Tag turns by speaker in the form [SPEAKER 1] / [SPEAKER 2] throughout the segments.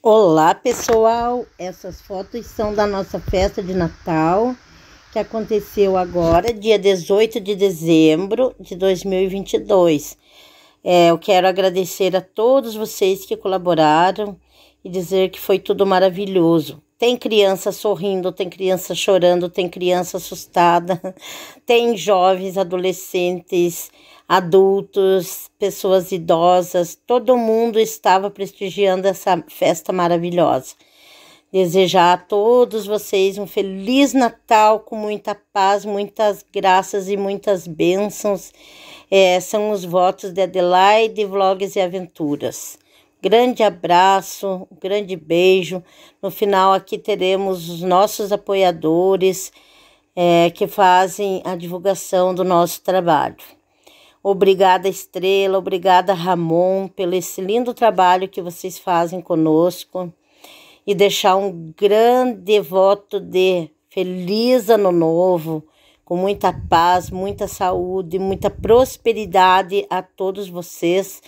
[SPEAKER 1] Olá pessoal, essas fotos são da nossa festa de Natal que aconteceu agora, dia 18 de dezembro de 2022. É, eu quero agradecer a todos vocês que colaboraram e dizer que foi tudo maravilhoso. Tem criança sorrindo, tem criança chorando, tem criança assustada, tem jovens, adolescentes, adultos, pessoas idosas, todo mundo estava prestigiando essa festa maravilhosa. Desejar a todos vocês um feliz Natal com muita paz, muitas graças e muitas bênçãos. É, são os votos de Adelaide, Vlogs e Aventuras. Grande abraço, grande beijo. No final aqui teremos os nossos apoiadores é, que fazem a divulgação do nosso trabalho. Obrigada, Estrela, obrigada, Ramon, pelo esse lindo trabalho que vocês fazem conosco. E deixar um grande voto de feliz ano novo com muita paz, muita saúde, muita prosperidade a todos vocês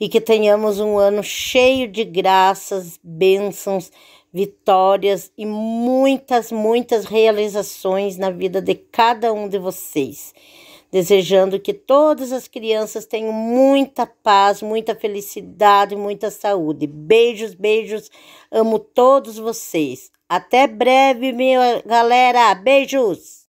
[SPEAKER 1] e que tenhamos um ano cheio de graças, bênçãos, vitórias e muitas, muitas realizações na vida de cada um de vocês. Desejando que todas as crianças tenham muita paz, muita felicidade, muita saúde. Beijos, beijos. Amo todos vocês. Até breve, minha galera. Beijos.